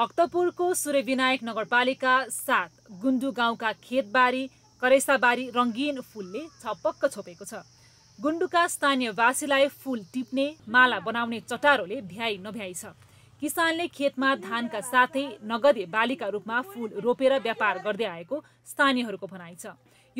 भक्तपुरको सूर्यविनायक नगरपालिका सात गुन्डु गाउँका खेतबारी करेसाबारी रङ्गीन फुलले छपक्क छोपेको छ गुन्डुका स्थानीयवासीलाई फुल टिप्ने माला बनाउने चटारोले भ्याइ नभ्याइ छ किसानले खेतमा धानका साथै नगदे बालीका रूपमा फूल रोपेर व्यापार गर्दै आएको स्थानीयहरूको भनाइ छ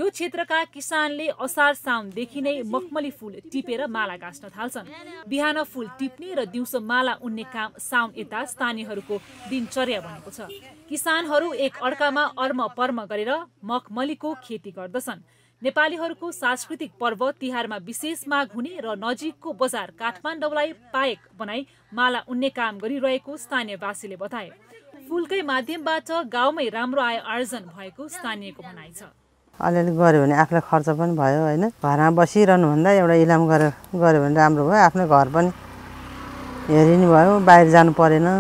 यो क्षेत्रका किसानले असार साउनदेखि नै मखमली फुल टिपेर माला गाँच्न थाल्छन् बिहान फुल टिप्ने र दिउँसो माला उन्ने काम साउन यता स्थानीयहरूको दिनचर्या भनेको छ किसानहरू एक अर्कामा अर्म पर्म गरेर मखमलीको खेती गर्दछन् नेपालीहरूको सांस्कृतिक पर्व तिहारमा विशेष माग हुने र नजिकको बजार काठमाडौँलाई पाएक बनाई माला उन्ने काम गरिरहेको स्थानीयवासीले बताए फुलकै माध्यमबाट गाउँमै राम्रो आय आर्जन भएको स्थानीयको भनाइ छ अलिअलि गऱ्यो भने आफूलाई खर्च पनि भयो होइन घरमा बसिरहनु भन्दा एउटा इलाम गरेर गऱ्यो भने राम्रो भयो आफ्नो घर पनि हेरिनु भयो बाहिर जानु परेन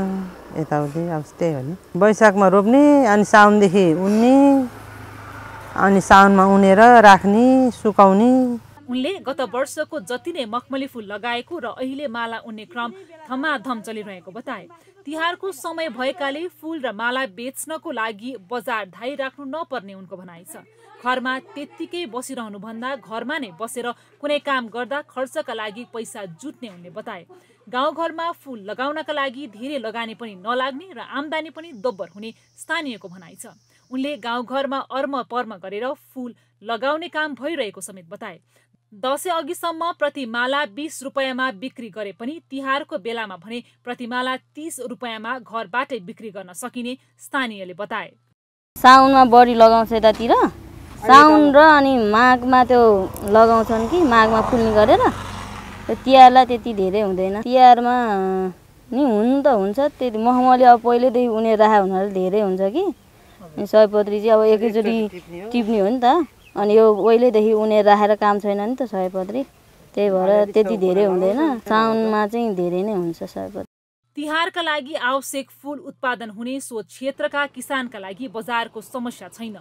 यताउति अब त्यही हो नि वैशाखमा रोप्ने अनि साउनदेखि उन्ने अनि साउनमा उनेर राख्ने सुकाउने उनले गत वर्षको जति नै मखमली फुल लगाएको र अहिले माला उन्ने क्रम धमाधम चलिरहेको बताए तिहारको समय भएकाले फुल र माला बेच्नको लागि बजार धाइ राख्नु नपर्ने उनको भनाइ छ घरमा त्यत्तिकै बसिरहनुभन्दा घरमा नै बसेर कुनै काम गर्दा खर्चका लागि पैसा जुट्ने उनले बताए गाउँघरमा फुल लगाउनका लागि धेरै लगानी पनि नलाग्ने र आम्दानी पनि दोब्बर हुने स्थानीयको भनाइ छ उनले गाउँघरमा अर्म पर्म गरेर फुल लगाउने काम भइरहेको समेत बताए दसैँ अघिसम्म प्रतिमाला बिस रुपियाँमा बिक्री गरे पनि तिहारको बेलामा भने प्रतिमाला तिस रुपियाँमा घरबाटै बिक्री गर्न सकिने स्थानीयले बताए साउनमा बढी लगाउँछ यतातिर साउन र अनि माघमा त्यो लगाउँछन् कि माघमा फुल्ने गरेर तिहारलाई त्यति धेरै हुँदैन तिहारमा नि हुनु त हुन्छ त्यति मखमली अब पहिल्यैदेखि उनीहरू राखेको हुनाले धेरै हुन्छ कि सयपत्री चाहिँ अब एकैचोटि टिप्ने हो नि त अनि यो उहिलेदेखि उनीहरू राखेर काम छैन नि त सयपत्री त्यही भएर त्यति धेरै हुँदैन साउनमा चाहिँ धेरै नै हुन्छ सयपत्री तिहारका लागि आवश्यक फुल उत्पादन हुने सो क्षेत्रका किसानका लागि बजारको समस्या छैन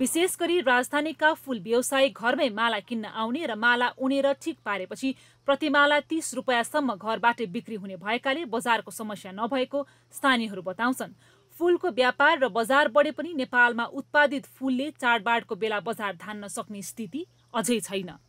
विशेष गरी राजधानीका फुल व्यवसायी घरमै माला किन्न आउने र माला उनेर ठिक पारेपछि प्रतिमाला तिस रुपियाँसम्म घरबाटै बिक्री हुने भएकाले बजारको समस्या नभएको स्थानीयहरू बताउँछन् फूलको व्यापार र बजार बढे पनि नेपालमा उत्पादित फूलले चाडबाडको बेला बजार धान्न सक्ने स्थिति अझै छैन